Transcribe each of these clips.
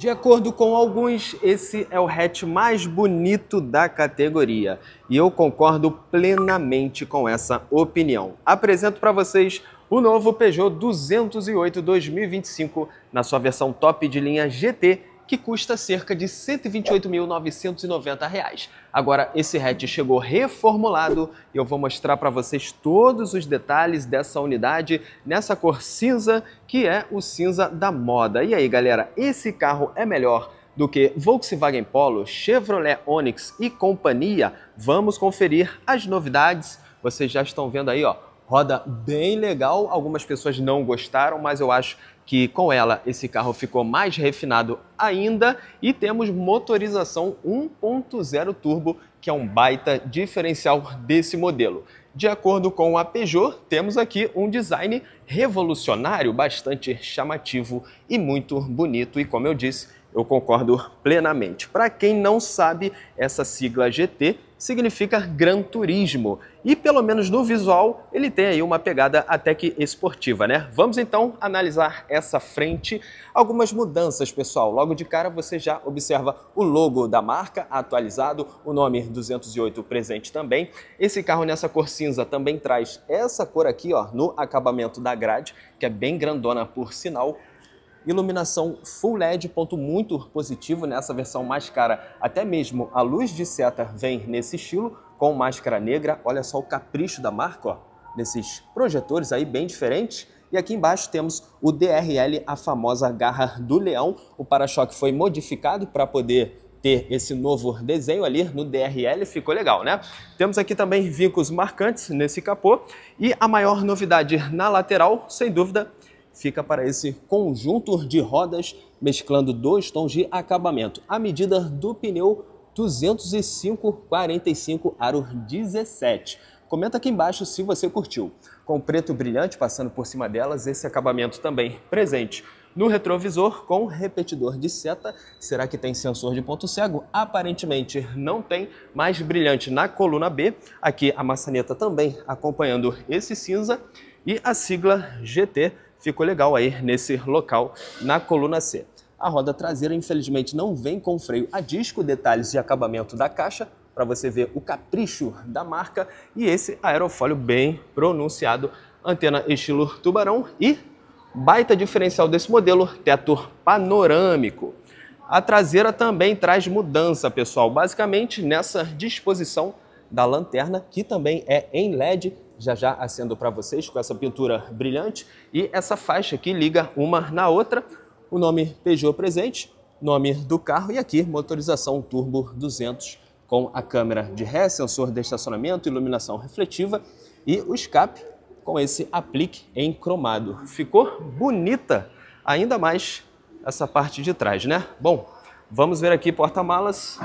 De acordo com alguns, esse é o hatch mais bonito da categoria e eu concordo plenamente com essa opinião. Apresento para vocês o novo Peugeot 208 2025 na sua versão top de linha GT que custa cerca de R$ 128.990. Agora, esse hatch chegou reformulado e eu vou mostrar para vocês todos os detalhes dessa unidade nessa cor cinza, que é o cinza da moda. E aí, galera, esse carro é melhor do que Volkswagen Polo, Chevrolet Onix e companhia? Vamos conferir as novidades. Vocês já estão vendo aí, ó, roda bem legal. Algumas pessoas não gostaram, mas eu acho que com ela esse carro ficou mais refinado ainda e temos motorização 1.0 turbo, que é um baita diferencial desse modelo. De acordo com a Peugeot, temos aqui um design revolucionário, bastante chamativo e muito bonito e como eu disse, eu concordo plenamente. Para quem não sabe, essa sigla GT significa Gran Turismo. E pelo menos no visual, ele tem aí uma pegada até que esportiva, né? Vamos então analisar essa frente. Algumas mudanças, pessoal. Logo de cara você já observa o logo da marca atualizado, o nome 208 presente também. Esse carro nessa cor cinza também traz essa cor aqui, ó, no acabamento da grade, que é bem grandona por sinal iluminação full LED, ponto muito positivo nessa né? versão mais cara. Até mesmo a luz de seta vem nesse estilo, com máscara negra. Olha só o capricho da marca, ó, nesses projetores aí bem diferentes. E aqui embaixo temos o DRL, a famosa garra do leão. O para-choque foi modificado para poder ter esse novo desenho ali no DRL, ficou legal, né? Temos aqui também vincos marcantes nesse capô e a maior novidade na lateral, sem dúvida, fica para esse conjunto de rodas, mesclando dois tons de acabamento. A medida do pneu 205-45 aro 17. Comenta aqui embaixo se você curtiu. Com preto brilhante passando por cima delas, esse acabamento também presente. No retrovisor, com repetidor de seta, será que tem sensor de ponto cego? Aparentemente não tem, mais brilhante na coluna B. Aqui a maçaneta também acompanhando esse cinza e a sigla GT ficou legal aí nesse local na coluna C. A roda traseira, infelizmente, não vem com freio a disco, detalhes de acabamento da caixa, para você ver o capricho da marca, e esse aerofólio bem pronunciado, antena estilo tubarão e baita diferencial desse modelo, teto panorâmico. A traseira também traz mudança, pessoal, basicamente nessa disposição da lanterna, que também é em LED já já acendo para vocês com essa pintura brilhante e essa faixa que liga uma na outra, o nome Peugeot presente, nome do carro e aqui motorização turbo 200 com a câmera de ré, sensor de estacionamento, iluminação refletiva e o escape com esse aplique em cromado. Ficou bonita ainda mais essa parte de trás, né? Bom, vamos ver aqui porta-malas.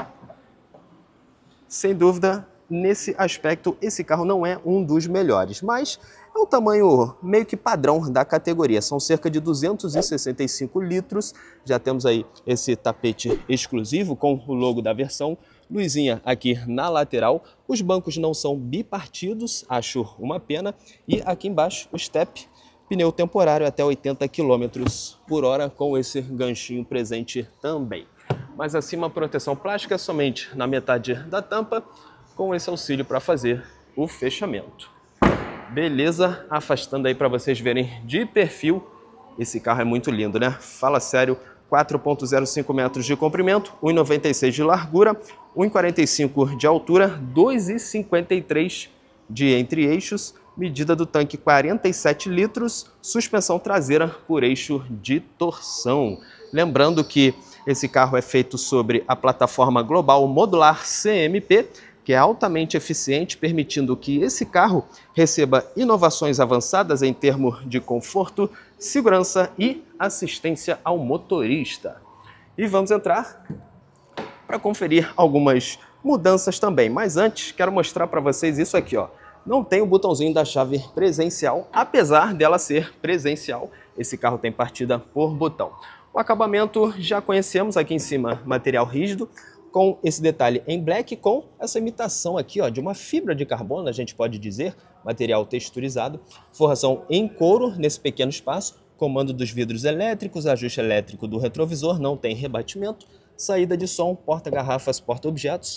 Sem dúvida, nesse aspecto, esse carro não é um dos melhores, mas é um tamanho meio que padrão da categoria. São cerca de 265 litros. Já temos aí esse tapete exclusivo com o logo da versão. Luzinha aqui na lateral. Os bancos não são bipartidos, acho uma pena. E aqui embaixo o step, pneu temporário até 80 km por hora com esse ganchinho presente também. Mas acima proteção plástica somente na metade da tampa com esse auxílio para fazer o fechamento. Beleza? Afastando aí para vocês verem de perfil. Esse carro é muito lindo, né? Fala sério, 4.05 metros de comprimento, 1,96 de largura, 1,45 de altura, 2,53 de entre eixos, medida do tanque 47 litros, suspensão traseira por eixo de torção. Lembrando que esse carro é feito sobre a plataforma global modular CMP, que é altamente eficiente, permitindo que esse carro receba inovações avançadas em termos de conforto, segurança e assistência ao motorista. E vamos entrar para conferir algumas mudanças também. Mas antes, quero mostrar para vocês isso aqui, ó. Não tem o botãozinho da chave presencial, apesar dela ser presencial. Esse carro tem partida por botão. O acabamento já conhecemos aqui em cima, material rígido com esse detalhe em black, com essa imitação aqui ó, de uma fibra de carbono, a gente pode dizer, material texturizado, forração em couro nesse pequeno espaço, comando dos vidros elétricos, ajuste elétrico do retrovisor, não tem rebatimento, saída de som, porta-garrafas, porta-objetos,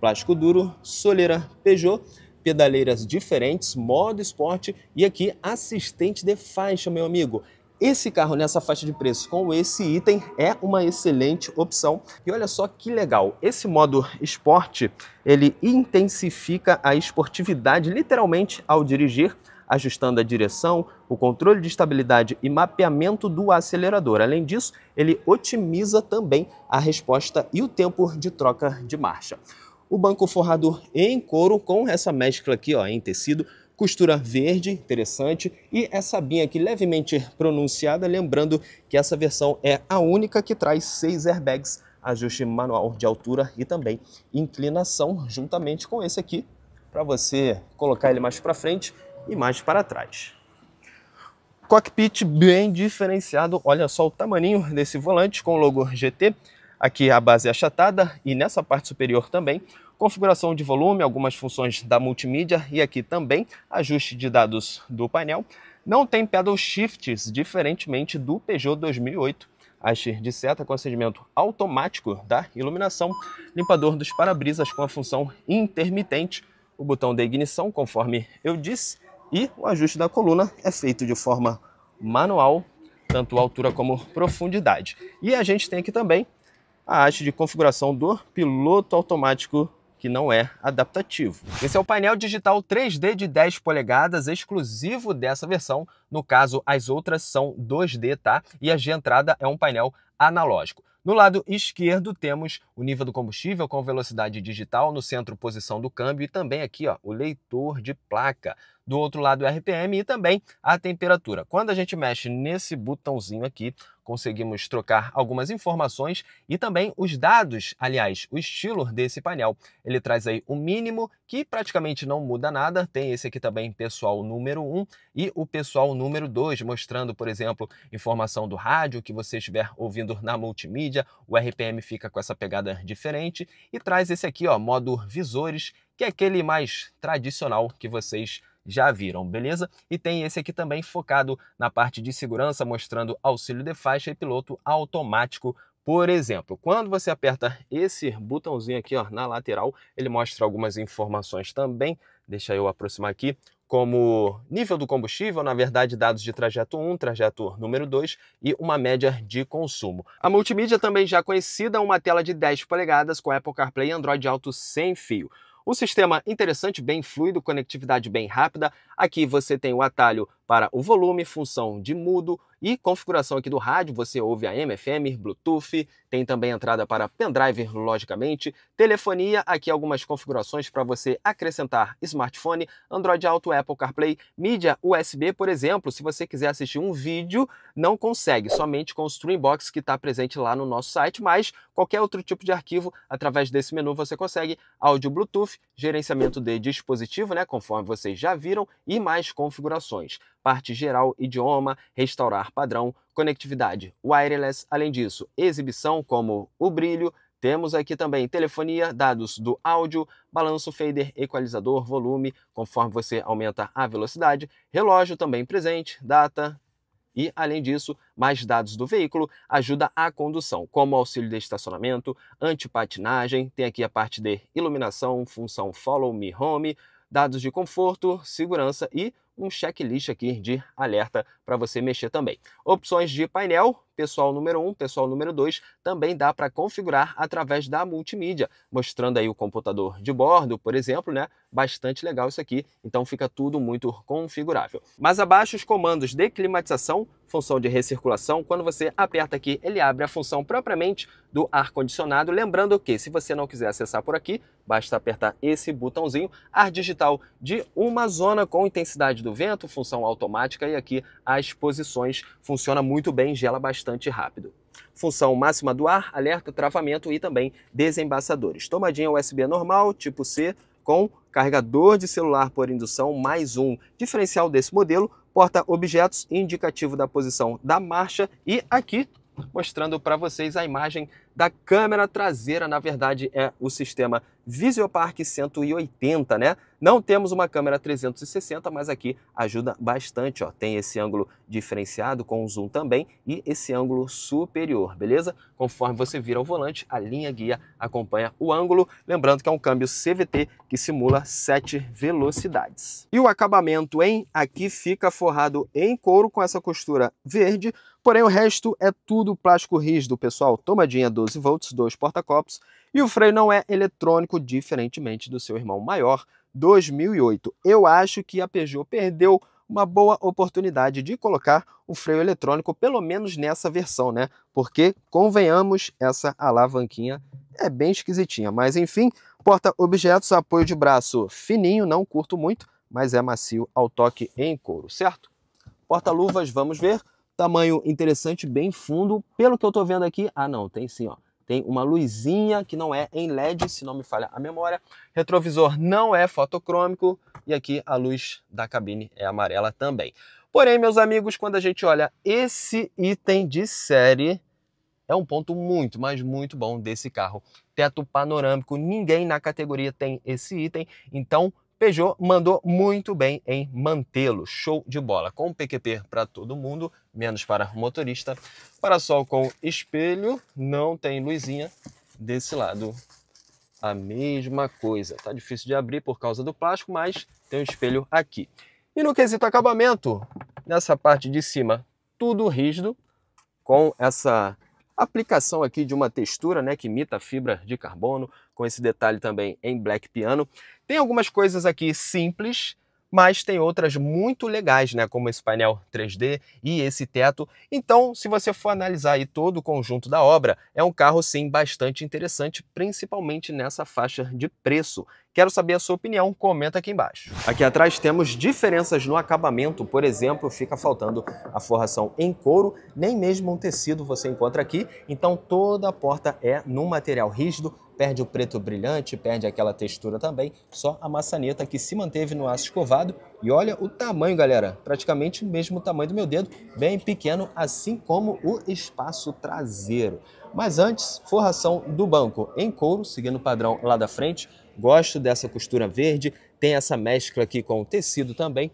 plástico duro, soleira Peugeot, pedaleiras diferentes, modo esporte e aqui assistente de faixa, meu amigo. Esse carro nessa faixa de preço com esse item é uma excelente opção. E olha só que legal, esse modo esporte, ele intensifica a esportividade literalmente ao dirigir, ajustando a direção, o controle de estabilidade e mapeamento do acelerador. Além disso, ele otimiza também a resposta e o tempo de troca de marcha. O banco forrado em couro com essa mescla aqui ó, em tecido costura verde, interessante, e essa binha aqui levemente pronunciada, lembrando que essa versão é a única que traz seis airbags, ajuste manual de altura e também inclinação, juntamente com esse aqui, para você colocar ele mais para frente e mais para trás. Cockpit bem diferenciado, olha só o tamanho desse volante com o logo GT, aqui a base achatada e nessa parte superior também configuração de volume, algumas funções da multimídia e aqui também ajuste de dados do painel. Não tem pedal shifts, diferentemente do Peugeot 2008. Haste de seta com acendimento automático da iluminação, limpador dos para-brisas com a função intermitente, o botão de ignição, conforme eu disse, e o ajuste da coluna é feito de forma manual, tanto altura como profundidade. E a gente tem aqui também a haste de configuração do piloto automático que não é adaptativo. Esse é o painel digital 3D de 10 polegadas exclusivo dessa versão. No caso, as outras são 2D, tá? E a de entrada é um painel analógico. No lado esquerdo temos o nível do combustível com velocidade digital, no centro posição do câmbio e também aqui ó, o leitor de placa. Do outro lado o RPM e também a temperatura. Quando a gente mexe nesse botãozinho aqui, conseguimos trocar algumas informações e também os dados, aliás, o estilo desse painel. Ele traz aí o mínimo, que praticamente não muda nada, tem esse aqui também pessoal número 1 e o pessoal número 2, mostrando, por exemplo, informação do rádio que você estiver ouvindo na multimídia, o RPM fica com essa pegada diferente e traz esse aqui, ó, modo visores, que é aquele mais tradicional que vocês já viram, beleza? E tem esse aqui também focado na parte de segurança, mostrando auxílio de faixa e piloto automático por exemplo, quando você aperta esse botãozinho aqui ó, na lateral, ele mostra algumas informações também. Deixa eu aproximar aqui. Como nível do combustível, na verdade, dados de trajeto 1, trajeto número 2 e uma média de consumo. A multimídia também já conhecida, uma tela de 10 polegadas com Apple CarPlay e Android Auto sem fio. O sistema interessante, bem fluido, conectividade bem rápida. Aqui você tem o atalho para o volume, função de mudo e configuração aqui do rádio. Você ouve a MFM, Bluetooth, tem também entrada para pendrive, logicamente, telefonia, aqui algumas configurações para você acrescentar smartphone, Android Auto, Apple CarPlay, mídia USB, por exemplo, se você quiser assistir um vídeo, não consegue, somente com o Streambox que está presente lá no nosso site, mas qualquer outro tipo de arquivo, através desse menu você consegue áudio Bluetooth, gerenciamento de dispositivo, né, conforme vocês já viram, e mais configurações parte geral, idioma, restaurar padrão, conectividade wireless. Além disso, exibição como o brilho. Temos aqui também telefonia, dados do áudio, balanço fader, equalizador, volume, conforme você aumenta a velocidade, relógio também presente, data, e, além disso, mais dados do veículo ajuda a condução, como auxílio de estacionamento, antipatinagem, tem aqui a parte de iluminação, função Follow Me Home, dados de conforto, segurança e um checklist aqui de alerta para você mexer também. Opções de painel, pessoal número 1, um, pessoal número 2, também dá para configurar através da multimídia, mostrando aí o computador de bordo, por exemplo, né? Bastante legal isso aqui, então fica tudo muito configurável. Mas abaixo os comandos de climatização, função de recirculação, quando você aperta aqui, ele abre a função propriamente do ar-condicionado. Lembrando que se você não quiser acessar por aqui, basta apertar esse botãozinho, ar digital de uma zona com intensidade do vento, função automática e aqui as posições, funciona muito bem, gela bastante bastante rápido. Função máxima do ar, alerta, travamento e também desembaçadores. Tomadinha USB normal, tipo C, com carregador de celular por indução, mais um. Diferencial desse modelo, porta-objetos, indicativo da posição da marcha e aqui mostrando para vocês a imagem da câmera traseira, na verdade, é o sistema Visiopark 180, né? Não temos uma câmera 360, mas aqui ajuda bastante, ó. Tem esse ângulo diferenciado com zoom também e esse ângulo superior, beleza? Conforme você vira o volante, a linha guia acompanha o ângulo. Lembrando que é um câmbio CVT que simula sete velocidades. E o acabamento, hein? Aqui fica forrado em couro com essa costura verde, porém o resto é tudo plástico rígido, pessoal. Tomadinha 12 12 volts, dois porta-copos, e o freio não é eletrônico, diferentemente do seu irmão maior, 2008. Eu acho que a Peugeot perdeu uma boa oportunidade de colocar o freio eletrônico, pelo menos nessa versão, né? Porque, convenhamos, essa alavanquinha é bem esquisitinha. Mas, enfim, porta-objetos, apoio de braço fininho, não curto muito, mas é macio ao toque em couro, certo? Porta-luvas, vamos ver. Tamanho interessante, bem fundo. Pelo que eu estou vendo aqui, ah não, tem sim, ó. Tem uma luzinha que não é em LED, se não me falha a memória. Retrovisor não é fotocrômico e aqui a luz da cabine é amarela também. Porém, meus amigos, quando a gente olha esse item de série, é um ponto muito, mas muito bom desse carro. Teto panorâmico, ninguém na categoria tem esse item, então Peugeot mandou muito bem em mantê-lo. Show de bola. Com PQP para todo mundo, menos para motorista. Parasol com espelho, não tem luzinha. Desse lado, a mesma coisa. Tá difícil de abrir por causa do plástico, mas tem um espelho aqui. E no quesito acabamento, nessa parte de cima, tudo rígido, com essa aplicação aqui de uma textura né, que imita fibra de carbono, com esse detalhe também em black piano. Tem algumas coisas aqui simples, mas tem outras muito legais, né, como esse painel 3D e esse teto. Então, se você for analisar aí todo o conjunto da obra, é um carro sim bastante interessante, principalmente nessa faixa de preço. Quero saber a sua opinião, comenta aqui embaixo. Aqui atrás temos diferenças no acabamento, por exemplo, fica faltando a forração em couro, nem mesmo um tecido você encontra aqui, então toda a porta é num material rígido, perde o preto brilhante, perde aquela textura também, só a maçaneta que se manteve no aço escovado. E olha o tamanho, galera, praticamente o mesmo tamanho do meu dedo, bem pequeno, assim como o espaço traseiro. Mas antes, forração do banco em couro, seguindo o padrão lá da frente. Gosto dessa costura verde, tem essa mescla aqui com o tecido também.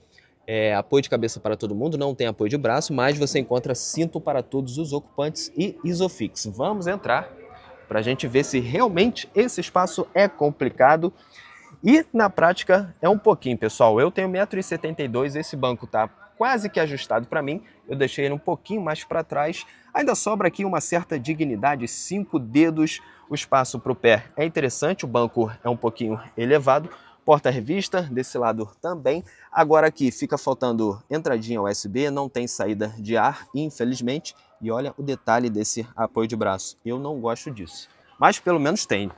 É, apoio de cabeça para todo mundo, não tem apoio de braço, mas você encontra cinto para todos os ocupantes e Isofix. Vamos entrar para a gente ver se realmente esse espaço é complicado. E na prática é um pouquinho, pessoal. Eu tenho 1,72m, esse banco está quase que ajustado para mim. Eu deixei ele um pouquinho mais para trás. Ainda sobra aqui uma certa dignidade, cinco dedos, o espaço para o pé é interessante, o banco é um pouquinho elevado, porta-revista desse lado também. Agora aqui fica faltando entradinha USB, não tem saída de ar, infelizmente. E olha o detalhe desse apoio de braço. Eu não gosto disso, mas pelo menos tem.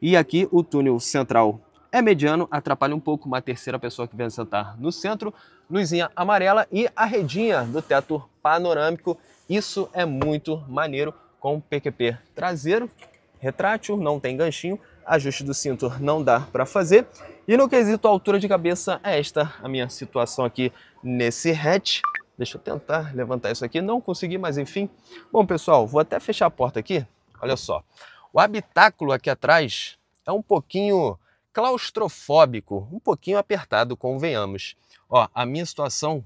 E aqui o túnel central é mediano, atrapalha um pouco uma terceira pessoa que vem sentar no centro, luzinha amarela e a redinha do teto panorâmico. Isso é muito maneiro com PQP traseiro, retrátil, não tem ganchinho, ajuste do cinto não dá para fazer. E no quesito altura de cabeça, é esta a minha situação aqui nesse hatch. Deixa eu tentar levantar isso aqui, não consegui, mas enfim. Bom, pessoal, vou até fechar a porta aqui. Olha só, o habitáculo aqui atrás é um pouquinho claustrofóbico, um pouquinho apertado, convenhamos. Ó, a minha situação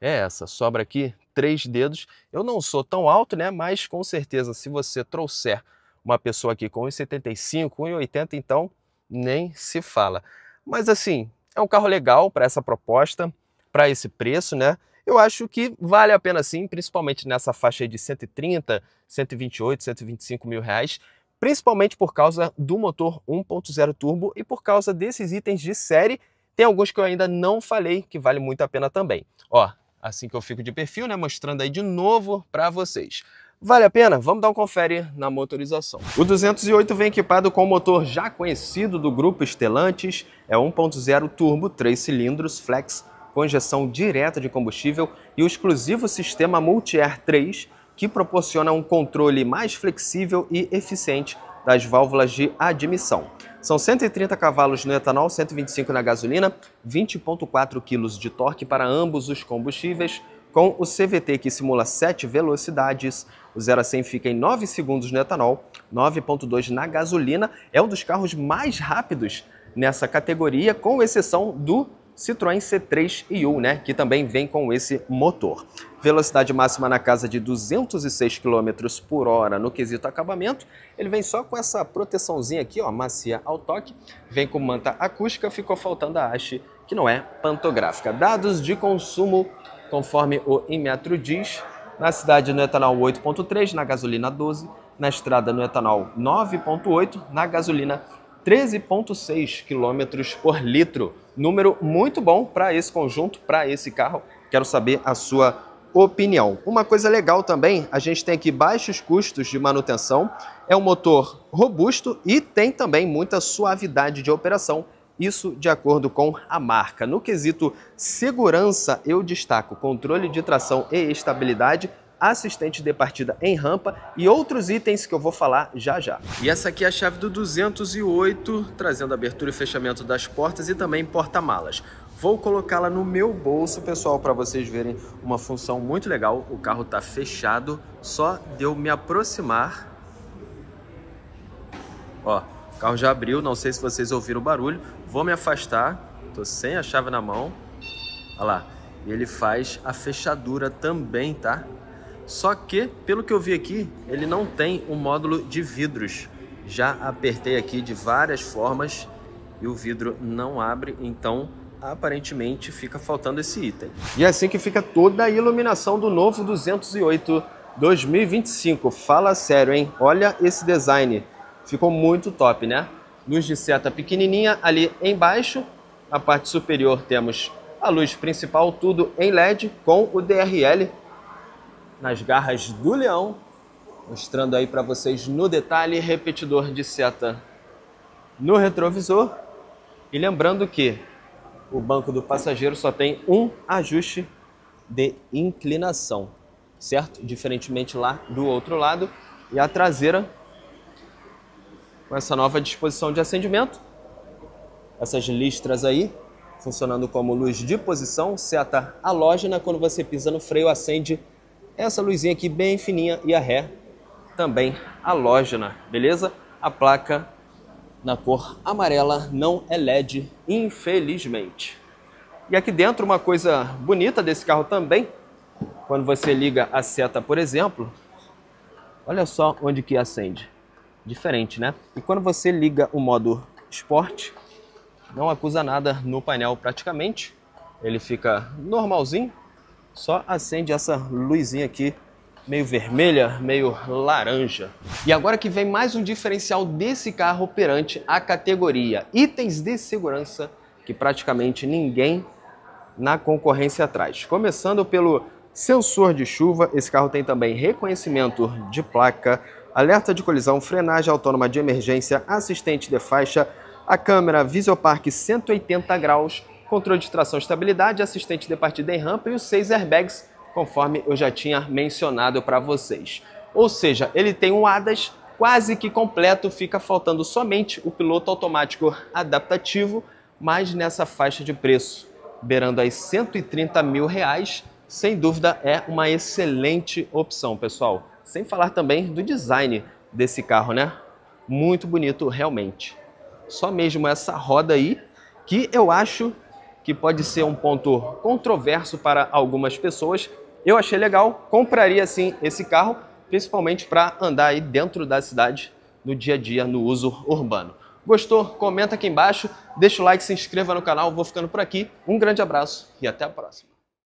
é essa, sobra aqui três dedos. Eu não sou tão alto, né, mas com certeza se você trouxer uma pessoa aqui com 1,75, 1,80, então nem se fala. Mas assim, é um carro legal para essa proposta, para esse preço, né? Eu acho que vale a pena sim, principalmente nessa faixa de 130, 128, 125 mil reais, principalmente por causa do motor 1.0 turbo e por causa desses itens de série. Tem alguns que eu ainda não falei que vale muito a pena também. Ó, assim que eu fico de perfil, né, mostrando aí de novo para vocês. Vale a pena? Vamos dar um confere na motorização. O 208 vem equipado com o motor já conhecido do grupo Stellantis, é 1.0 turbo, 3 cilindros, flex, com injeção direta de combustível e o exclusivo sistema Multi-Air 3, que proporciona um controle mais flexível e eficiente das válvulas de admissão. São 130 cavalos no etanol, 125 na gasolina, 20.4 kg de torque para ambos os combustíveis, com o CVT que simula 7 velocidades, o 0 a 100 fica em 9 segundos no etanol, 9.2 na gasolina, é um dos carros mais rápidos nessa categoria, com exceção do Citroën C3 U né, que também vem com esse motor. Velocidade máxima na casa de 206 km por hora no quesito acabamento. Ele vem só com essa proteçãozinha aqui, ó, macia ao toque. Vem com manta acústica, ficou faltando a haste, que não é pantográfica. Dados de consumo conforme o Inmetro diz, na cidade no etanol 8.3, na gasolina 12, na estrada no etanol 9.8, na gasolina 13.6 km por litro. Número muito bom para esse conjunto, para esse carro. Quero saber a sua opinião. Uma coisa legal também, a gente tem aqui baixos custos de manutenção, é um motor robusto e tem também muita suavidade de operação isso de acordo com a marca. No quesito segurança, eu destaco controle de tração e estabilidade, assistente de partida em rampa e outros itens que eu vou falar já já. E essa aqui é a chave do 208, trazendo abertura e fechamento das portas e também porta-malas. Vou colocá-la no meu bolso, pessoal, para vocês verem uma função muito legal. O carro está fechado, só de eu me aproximar. Ó, o carro já abriu, não sei se vocês ouviram o barulho. Vou me afastar, tô sem a chave na mão. Olha lá. E ele faz a fechadura também, tá? Só que, pelo que eu vi aqui, ele não tem um módulo de vidros. Já apertei aqui de várias formas e o vidro não abre, então aparentemente fica faltando esse item. E é assim que fica toda a iluminação do novo 208 2025. Fala sério, hein? Olha esse design. Ficou muito top, né? Luz de seta pequenininha ali embaixo. Na parte superior temos a luz principal, tudo em LED com o DRL nas garras do leão. Mostrando aí para vocês no detalhe, repetidor de seta no retrovisor. E lembrando que o banco do passageiro só tem um ajuste de inclinação, certo? Diferentemente lá do outro lado. E a traseira com essa nova disposição de acendimento. Essas listras aí, funcionando como luz de posição, seta halógena, né? quando você pisa no freio acende essa luzinha aqui bem fininha e a ré também halógena, né? beleza? A placa na cor amarela não é LED, infelizmente. E aqui dentro uma coisa bonita desse carro também, quando você liga a seta, por exemplo, olha só onde que acende diferente, né? E quando você liga o modo Sport, não acusa nada no painel praticamente. Ele fica normalzinho, só acende essa luzinha aqui meio vermelha, meio laranja. E agora que vem mais um diferencial desse carro perante a categoria, itens de segurança que praticamente ninguém na concorrência traz. Começando pelo sensor de chuva, esse carro tem também reconhecimento de placa, alerta de colisão, frenagem autônoma de emergência, assistente de faixa, a câmera Visiopark 180 graus, controle de tração estabilidade, assistente de partida em rampa e os seis airbags, conforme eu já tinha mencionado para vocês. Ou seja, ele tem um ADAS quase que completo, fica faltando somente o piloto automático adaptativo, mas nessa faixa de preço, beirando aí 130 mil reais, sem dúvida é uma excelente opção, pessoal. Sem falar também do design desse carro, né? Muito bonito realmente. Só mesmo essa roda aí, que eu acho que pode ser um ponto controverso para algumas pessoas. Eu achei legal, compraria sim esse carro, principalmente para andar aí dentro da cidade no dia a dia, no uso urbano. Gostou? Comenta aqui embaixo, deixa o like, se inscreva no canal, vou ficando por aqui. Um grande abraço e até a próxima.